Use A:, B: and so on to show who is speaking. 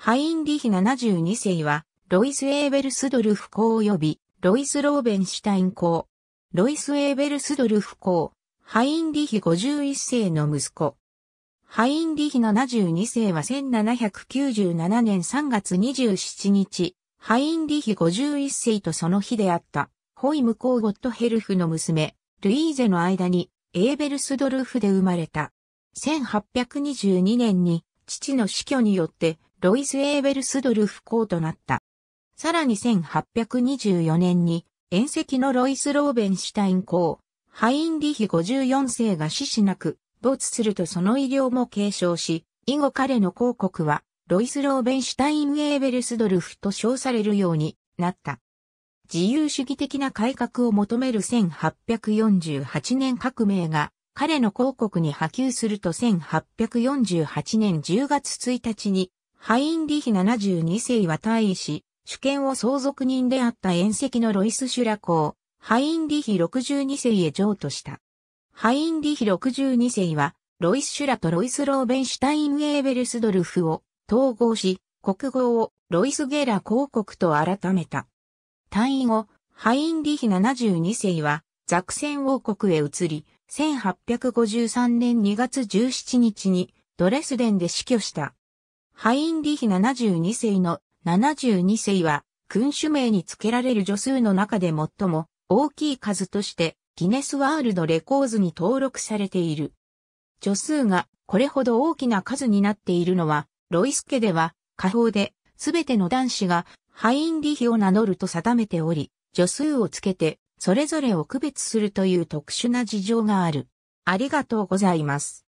A: ハインリヒ72世は、ロイス・エーベルスドルフ公及び、ロイス・ローベンシュタイン公。ロイス・エーベルスドルフ公、ハインリヒ51世の息子。ハインリヒ72世は1797年3月27日、ハインリヒ51世とその日であった、ホイム公ゴットヘルフの娘、ルイーゼの間に、エーベルスドルフで生まれた。1822年に、父の死去によって、ロイス・エーベルスドルフ公となった。さらに1824年に、遠赤のロイス・ローベンシュタイン公、ハインリヒ54世が死しなく、没するとその医療も継承し、以後彼の公国は、ロイス・ローベンシュタイン・エーベルスドルフと称されるようになった。自由主義的な改革を求める1848年革命が、彼の公国に波及すると1848年10月1日にハインリヒ72世は大し、主権を相続人であった縁石のロイス・シュラ公を、ハインリヒ62世へ譲渡した。ハインリヒ62世は、ロイス・シュラとロイス・ローベンシュタイン・エーベルスドルフを統合し、国号をロイス・ゲラ公国と改めた。退位後、ハインリヒ72世は、ザクセン王国へ移り、1853年2月17日にドレスデンで死去した。ハインリヒ72世の72世は君主名に付けられる女数の中で最も大きい数としてギネスワールドレコーズに登録されている。女数がこれほど大きな数になっているのはロイス家では下方で全ての男子がハインリヒを名乗ると定めており、女数をつけてそれぞれを区別するという特殊な事情がある。ありがとうご
B: ざいます。